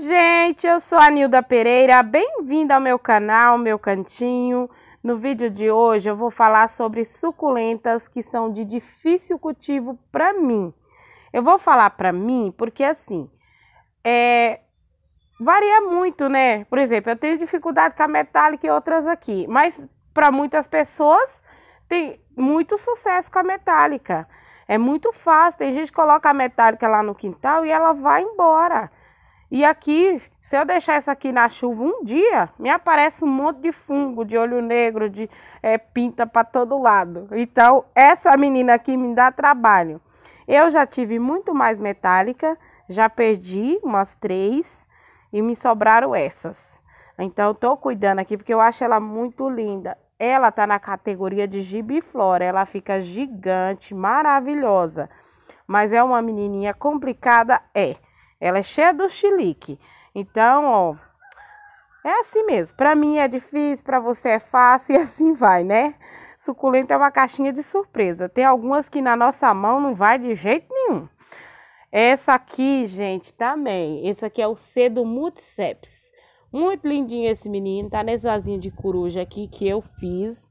Oi, gente, eu sou a Nilda Pereira, bem-vinda ao meu canal, meu cantinho. No vídeo de hoje eu vou falar sobre suculentas que são de difícil cultivo para mim. Eu vou falar para mim porque assim, é, varia muito, né? Por exemplo, eu tenho dificuldade com a metálica e outras aqui, mas para muitas pessoas tem muito sucesso com a metálica. É muito fácil, tem gente que coloca a metálica lá no quintal e ela vai embora. E aqui, se eu deixar essa aqui na chuva um dia, me aparece um monte de fungo, de olho negro, de é, pinta para todo lado. Então, essa menina aqui me dá trabalho. Eu já tive muito mais metálica, já perdi umas três e me sobraram essas. Então, eu estou cuidando aqui porque eu acho ela muito linda. Ela tá na categoria de gibiflora, ela fica gigante, maravilhosa. Mas é uma menininha complicada? É. Ela é cheia do chilique. Então, ó, é assim mesmo. Para mim é difícil, para você é fácil e assim vai, né? Suculenta é uma caixinha de surpresa. Tem algumas que na nossa mão não vai de jeito nenhum. Essa aqui, gente, também. Esse aqui é o cedo multiceps. Muito lindinho esse menino, tá nesse vasinho de coruja aqui que eu fiz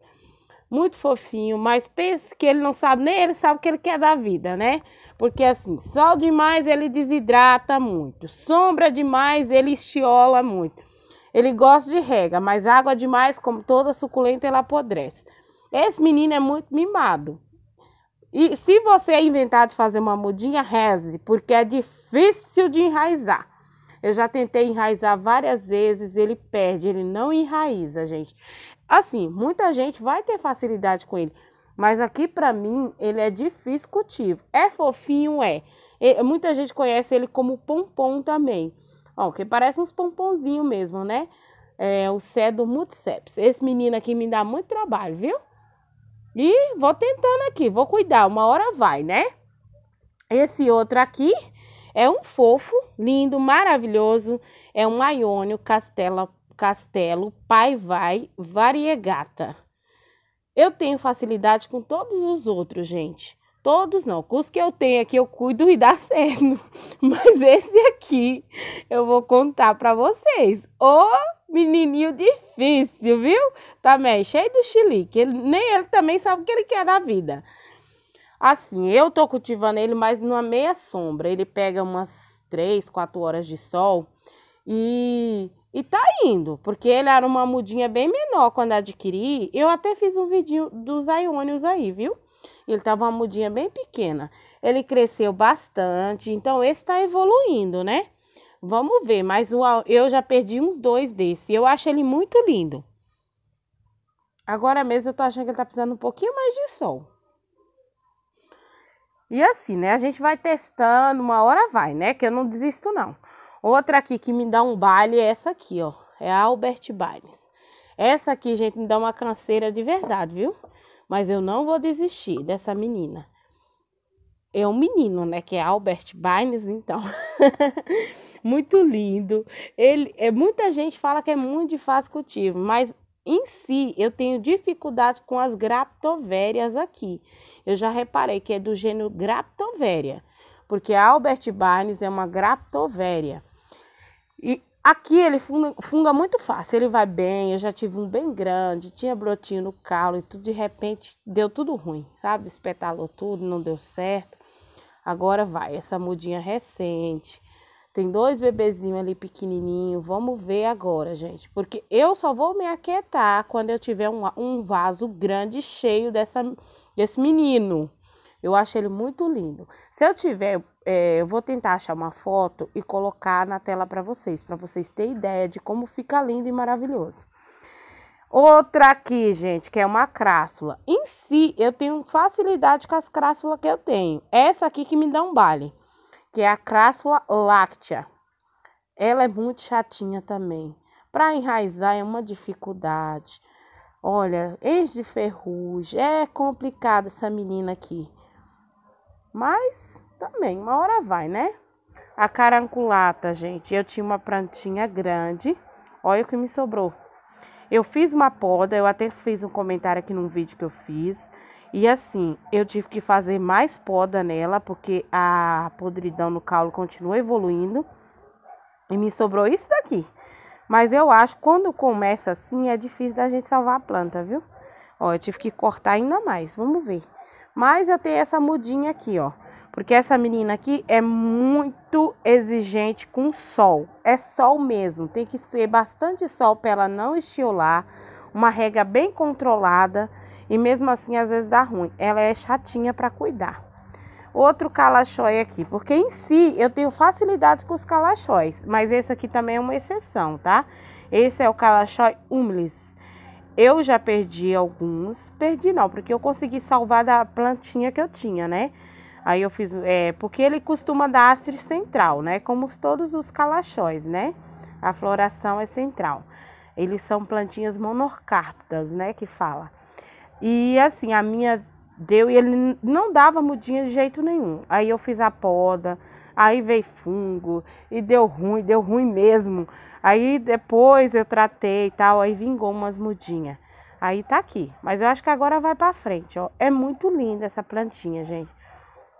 muito fofinho, mas pensa que ele não sabe, nem ele sabe o que ele quer da vida, né? Porque assim, sol demais ele desidrata muito, sombra demais ele estiola muito. Ele gosta de rega, mas água demais, como toda suculenta, ela apodrece. Esse menino é muito mimado. E se você inventar de fazer uma mudinha, reze, porque é difícil de enraizar. Eu já tentei enraizar várias vezes, ele perde, ele não enraiza, gente. Assim, muita gente vai ter facilidade com ele, mas aqui para mim ele é difícil cultivo. É fofinho, é. E, muita gente conhece ele como pompom também. Ó, que parece uns pomponzinhos mesmo, né? É o Cedo Mutseps. Esse menino aqui me dá muito trabalho, viu? E vou tentando aqui, vou cuidar, uma hora vai, né? Esse outro aqui é um fofo, lindo, maravilhoso, é um ionio Castela Castelo Pai Vai, Variegata. Eu tenho facilidade com todos os outros, gente. Todos não. Os que eu tenho aqui eu cuido e dá certo. Mas esse aqui eu vou contar para vocês. Ô menininho difícil, viu? Tá meio cheio do xilique. Ele, nem ele também sabe o que ele quer da vida. Assim, eu tô cultivando ele, mas numa meia sombra. Ele pega umas três, quatro horas de sol. E e tá indo, porque ele era uma mudinha bem menor quando adquiri. Eu até fiz um vídeo dos Ionios aí, viu? Ele tava uma mudinha bem pequena. Ele cresceu bastante, então esse tá evoluindo, né? Vamos ver, mas eu já perdi uns dois desse. Eu acho ele muito lindo. Agora mesmo eu tô achando que ele tá precisando um pouquinho mais de sol. E assim, né? A gente vai testando, uma hora vai, né? Que eu não desisto, não. Outra aqui que me dá um baile é essa aqui, ó. É a Albert Baines. Essa aqui, gente, me dá uma canseira de verdade, viu? Mas eu não vou desistir dessa menina. É um menino, né? Que é Albert Baines, então. muito lindo. Ele, é, muita gente fala que é muito de fácil cultivo, mas em si eu tenho dificuldade com as graptovérias aqui. Eu já reparei que é do gênero graptovéria, porque a Albert Barnes é uma graptovéria. E aqui ele funga, funga muito fácil, ele vai bem, eu já tive um bem grande, tinha brotinho no calo e tudo, de repente deu tudo ruim, sabe? Despetalou tudo, não deu certo. Agora vai, essa mudinha recente. Tem dois bebezinhos ali pequenininho. Vamos ver agora, gente. Porque eu só vou me aquietar quando eu tiver um, um vaso grande cheio dessa, desse menino. Eu acho ele muito lindo. Se eu tiver é, eu vou tentar achar uma foto e colocar na tela para vocês, para vocês terem ideia de como fica lindo e maravilhoso. Outra aqui, gente, que é uma crássula. Em si, eu tenho facilidade com as crássulas que eu tenho. Essa aqui que me dá um baile, que é a crássula láctea. Ela é muito chatinha também. Para enraizar é uma dificuldade. Olha, ex de ferrugem, é complicado essa menina aqui. Mas também, uma hora vai, né? A caranculata, gente, eu tinha uma plantinha grande. Olha o que me sobrou. Eu fiz uma poda, eu até fiz um comentário aqui num vídeo que eu fiz. E assim, eu tive que fazer mais poda nela, porque a podridão no caule continua evoluindo. E me sobrou isso daqui. Mas eu acho que quando começa assim, é difícil da gente salvar a planta, viu? Ó, eu tive que cortar ainda mais, vamos ver. Mas eu tenho essa mudinha aqui, ó. Porque essa menina aqui é muito exigente com sol. É sol mesmo. Tem que ser bastante sol para ela não estiolar. Uma rega bem controlada. E mesmo assim, às vezes dá ruim. Ela é chatinha para cuidar. Outro calachói aqui. Porque em si, eu tenho facilidade com os calachóis. Mas esse aqui também é uma exceção, tá? Esse é o calachói humilis. Eu já perdi alguns. Perdi não, porque eu consegui salvar da plantinha que eu tinha, né? Aí eu fiz, é, porque ele costuma dar haste central, né? Como todos os calachóis, né? A floração é central. Eles são plantinhas monorcárpitas, né? Que fala. E assim, a minha deu e ele não dava mudinha de jeito nenhum. Aí eu fiz a poda, aí veio fungo e deu ruim, deu ruim mesmo. Aí depois eu tratei e tal, aí vingou umas mudinhas. Aí tá aqui, mas eu acho que agora vai para frente, ó. É muito linda essa plantinha, gente.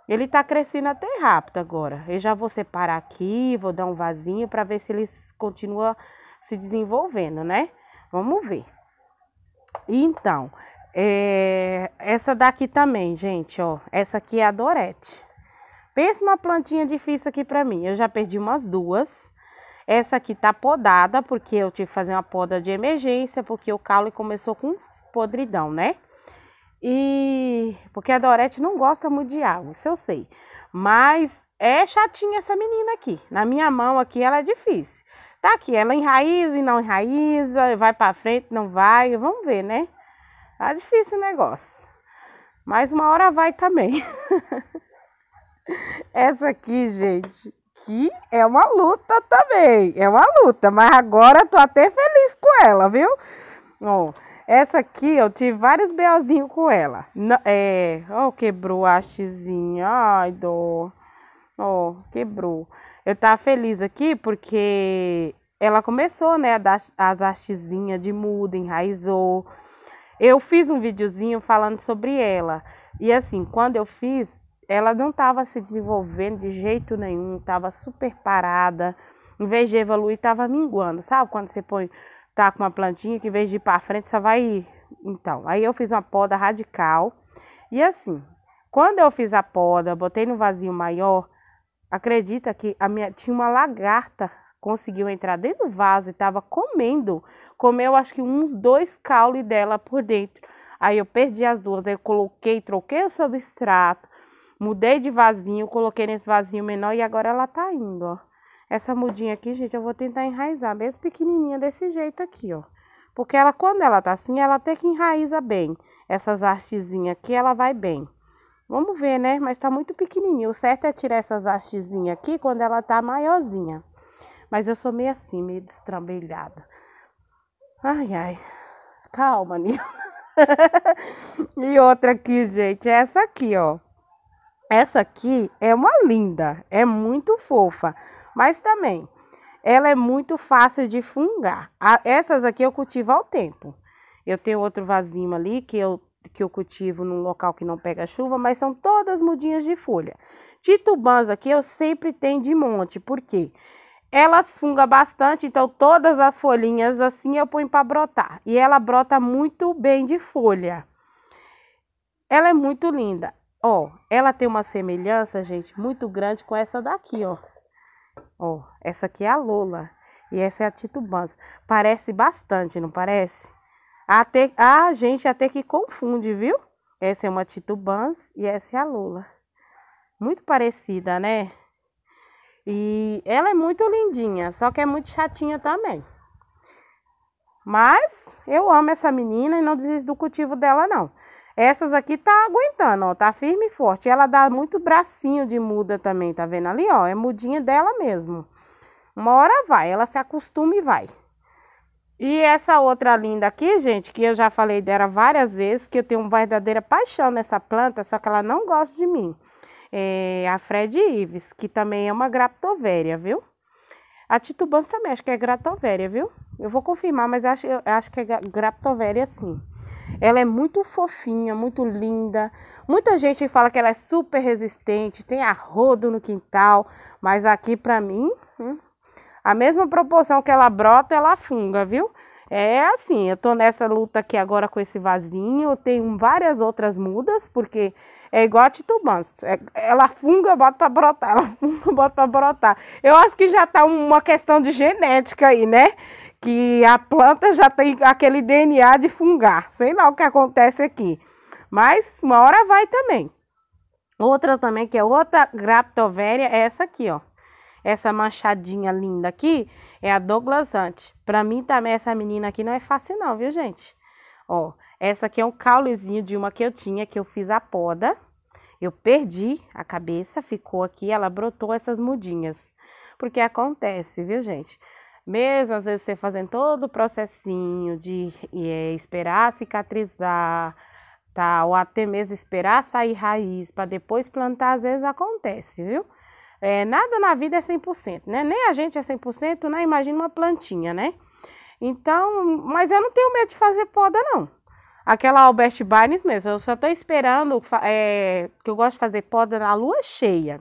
Ele está crescendo até rápido agora. Eu já vou separar aqui, vou dar um vasinho para ver se ele continua se desenvolvendo, né? Vamos ver. Então, é, essa daqui também, gente, ó. Essa aqui é a Dorete. Pensa uma plantinha difícil aqui para mim. Eu já perdi umas duas. Essa aqui tá podada, porque eu tive que fazer uma poda de emergência, porque o caule começou com podridão, né? E porque a Dorete não gosta muito de água, isso eu sei. Mas é chatinha essa menina aqui. Na minha mão aqui ela é difícil. Tá aqui, ela enraiza e não enraiza, vai para frente, não vai, vamos ver, né? Tá difícil o negócio. Mas uma hora vai também. essa aqui, gente, que é uma luta também. É uma luta, mas agora tô até feliz com ela, viu? Ó, essa aqui eu tive vários BOzinhos com ela. N é, ó, oh, quebrou a xizinha. Ai, dó. Ó, oh, quebrou. Eu tava feliz aqui porque ela começou, né, a dar as hastezinhas de muda, enraizou. Eu fiz um videozinho falando sobre ela. E assim, quando eu fiz, ela não tava se desenvolvendo de jeito nenhum, tava super parada. Em vez de evoluir, tava minguando. Sabe quando você põe tá com uma plantinha que em vez de ir para frente só vai ir. Então, aí eu fiz uma poda radical. E assim, quando eu fiz a poda, botei no vasinho maior, acredita que a minha tinha uma lagarta conseguiu entrar dentro do vaso e estava comendo. Comeu acho que uns dois caules dela por dentro. Aí eu perdi as duas, aí eu coloquei, troquei o substrato, mudei de vasinho, coloquei nesse vasinho menor e agora ela tá indo, ó. Essa mudinha aqui, gente, eu vou tentar enraizar, mesmo pequenininha desse jeito aqui, ó. Porque ela, quando ela tá assim, ela até que enraiza bem. Essas hastezinhas aqui, ela vai bem. Vamos ver, né? Mas tá muito pequenininho. O certo é tirar essas hastezinhas aqui quando ela tá maiorzinha. Mas eu sou meio assim, meio destrambelhada. Ai, ai. Calma, Nil. e outra aqui, gente, é essa aqui, ó. Essa aqui é uma linda, é muito fofa. Mas também, ela é muito fácil de fungar. essas aqui eu cultivo ao tempo. Eu tenho outro vasinho ali que eu, que eu cultivo num local que não pega chuva, mas são todas mudinhas de folha. Titubãs aqui eu sempre tenho de monte, por quê? Elas fungam bastante, então todas as folhinhas assim eu ponho para brotar. E ela brota muito bem de folha. Ela é muito linda. Ó, ela tem uma semelhança, gente, muito grande com essa daqui, ó. Ó, essa aqui é a Lola e essa é a titubança. Parece bastante, não parece? Até, a gente até que confunde, viu? Essa é uma titubança e essa é a Lola. Muito parecida, né? E ela é muito lindinha, só que é muito chatinha também. Mas eu amo essa menina e não desisto do cultivo dela, não. Essas aqui tá aguentando, ó, tá firme e forte. Ela dá muito bracinho de muda também, tá vendo ali, ó? É mudinha dela mesmo. Uma hora vai, ela se acostuma e vai. E essa outra linda aqui, gente, que eu já falei dela várias vezes, que eu tenho uma verdadeira paixão nessa planta, só que ela não gosta de mim. É a Fred Ives, que também é uma graptovéria, viu? A titubans também, acho que é graptovéria, viu? Eu vou confirmar, mas acho, acho que é graptovéria sim. Ela é muito fofinha, muito linda. Muita gente fala que ela é super resistente, tem arrodo no quintal, mas aqui para mim, hum, a mesma proporção que ela brota, ela funga, viu? É assim, eu tô nessa luta aqui agora com esse vasinho, eu tenho várias outras mudas, porque é igual a titubans, é, ela funga, bota pra brotar, ela funga, bota pra brotar. Eu acho que já tá uma questão de genética aí, né? que a planta já tem aquele DNA de fungar. Sei lá o que acontece aqui. Mas uma hora vai também. Outra também, que é outra graptovéria, é essa aqui, ó. Essa manchadinha linda aqui é a douglasante. Pra mim também, essa menina aqui não é fácil não, viu, gente? Ó, essa aqui é um caulezinho de uma que eu tinha, que eu fiz a poda. Eu perdi a cabeça, ficou aqui, ela brotou essas mudinhas. Porque acontece, viu, gente? Mesmo às vezes você fazendo todo o processinho de é, esperar cicatrizar, tá? Ou até mesmo esperar sair raiz para depois plantar, às vezes acontece, viu? É, nada na vida é 100%, né? Nem a gente é 100%, né? Imagina uma plantinha, né? Então, mas eu não tenho medo de fazer poda, não. Aquela Albert Barnes mesmo, eu só estou esperando, é, que eu gosto de fazer poda na lua cheia.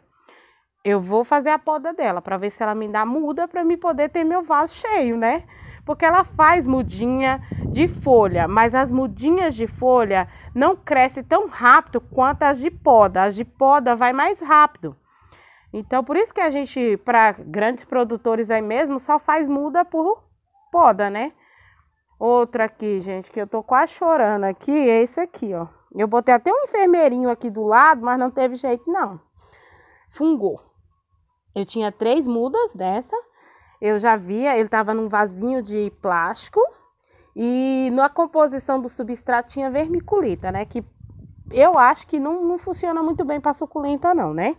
Eu vou fazer a poda dela para ver se ela me dá muda para me poder ter meu vaso cheio, né? Porque ela faz mudinha de folha, mas as mudinhas de folha não crescem tão rápido quanto as de poda. As de poda vai mais rápido. Então, por isso que a gente, para grandes produtores aí mesmo, só faz muda por poda, né? Outra aqui, gente, que eu tô quase chorando aqui, é esse aqui, ó. Eu botei até um enfermeirinho aqui do lado, mas não teve jeito, não. Fungou. Eu tinha três mudas dessa. Eu já via, ele estava num vasinho de plástico e na composição do substrato tinha vermiculita, né? Que eu acho que não, não funciona muito bem para suculenta, não, né?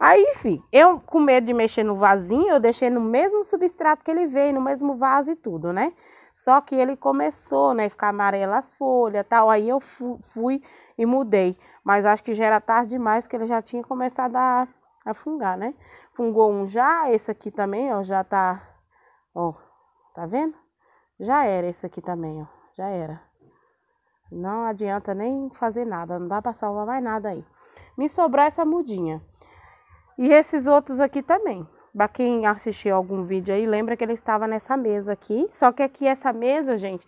Aí, enfim, eu com medo de mexer no vasinho, eu deixei no mesmo substrato que ele veio, no mesmo vaso e tudo, né? Só que ele começou, né, ficar amarela as folhas tal. Aí eu fui e mudei. Mas acho que já era tarde demais, que ele já tinha começado a a fungar, né? Fungou um já, esse aqui também, ó, já tá, ó, tá vendo? Já era esse aqui também, ó, já era. Não adianta nem fazer nada, não dá pra salvar mais nada aí. Me sobrou essa mudinha. E esses outros aqui também. Pra quem assistiu algum vídeo aí, lembra que ele estava nessa mesa aqui. Só que aqui essa mesa, gente,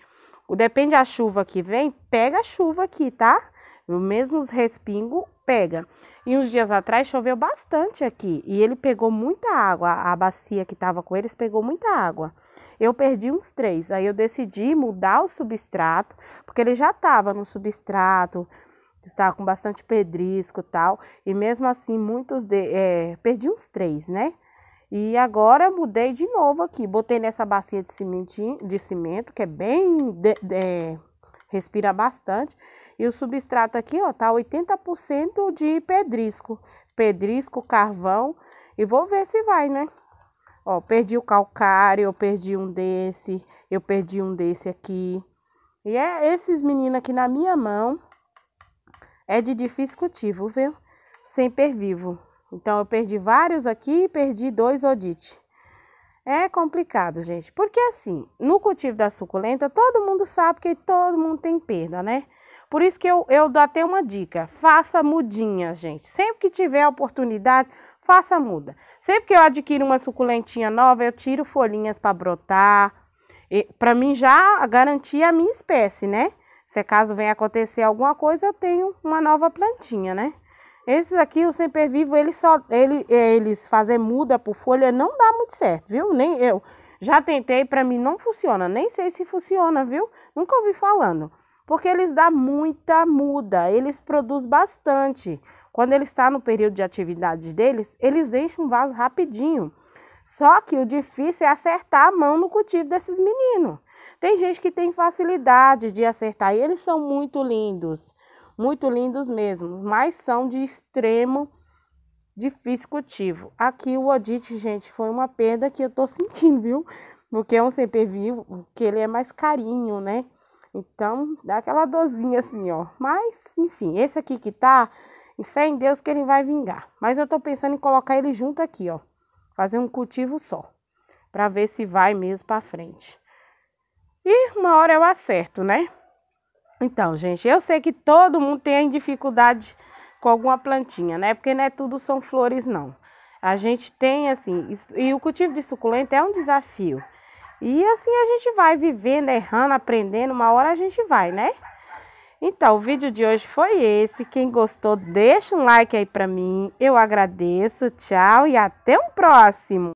depende da chuva que vem, pega a chuva aqui, tá? O mesmo respingo pega. E uns dias atrás choveu bastante aqui e ele pegou muita água. A bacia que estava com eles pegou muita água. Eu perdi uns três. Aí eu decidi mudar o substrato, porque ele já estava no substrato, estava com bastante pedrisco e tal. E mesmo assim, muitos de, é, perdi uns três, né? E agora mudei de novo aqui. Botei nessa bacia de, cimentinho, de cimento, que é bem. De, de, respira bastante. E o substrato aqui, ó, tá 80% de pedrisco. Pedrisco, carvão. E vou ver se vai, né? Ó, perdi o calcário, eu perdi um desse, eu perdi um desse aqui. E é esses meninos aqui na minha mão é de difícil cultivo, viu? Sem pervivo. Então, eu perdi vários aqui e perdi dois odite. É complicado, gente, porque assim, no cultivo da suculenta, todo mundo sabe que todo mundo tem perda, né? Por isso que eu, eu dou até uma dica: faça mudinha, gente. Sempre que tiver oportunidade, faça muda. Sempre que eu adquiro uma suculentinha nova, eu tiro folhinhas para brotar. Para mim já garantir a minha espécie, né? Se caso venha acontecer alguma coisa, eu tenho uma nova plantinha, né? Esses aqui, o sempre vivo, eles só ele, eles fazer muda por folha não dá muito certo, viu? Nem eu já tentei, para mim não funciona, nem sei se funciona, viu? Nunca ouvi falando porque eles dão muita muda, eles produzem bastante. Quando ele está no período de atividade deles, eles enchem um vaso rapidinho. Só que o difícil é acertar a mão no cultivo desses meninos. Tem gente que tem facilidade de acertar e eles são muito lindos, muito lindos mesmo, mas são de extremo difícil cultivo. Aqui o Odite, gente, foi uma perda que eu tô sentindo, viu? Porque é um sempre vivo, que ele é mais carinho, né? Então, dá aquela dozinha assim, ó. Mas, enfim, esse aqui que tá, fé em Deus que ele vai vingar. Mas eu tô pensando em colocar ele junto aqui, ó. Fazer um cultivo só. Pra ver se vai mesmo pra frente. E uma hora eu acerto, né? Então, gente, eu sei que todo mundo tem dificuldade com alguma plantinha, né? Porque não é tudo são flores, não. A gente tem, assim... E o cultivo de suculenta é um desafio. E assim a gente vai vivendo, errando, aprendendo, uma hora a gente vai, né? Então, o vídeo de hoje foi esse. Quem gostou, deixa um like aí pra mim. Eu agradeço, tchau e até o um próximo!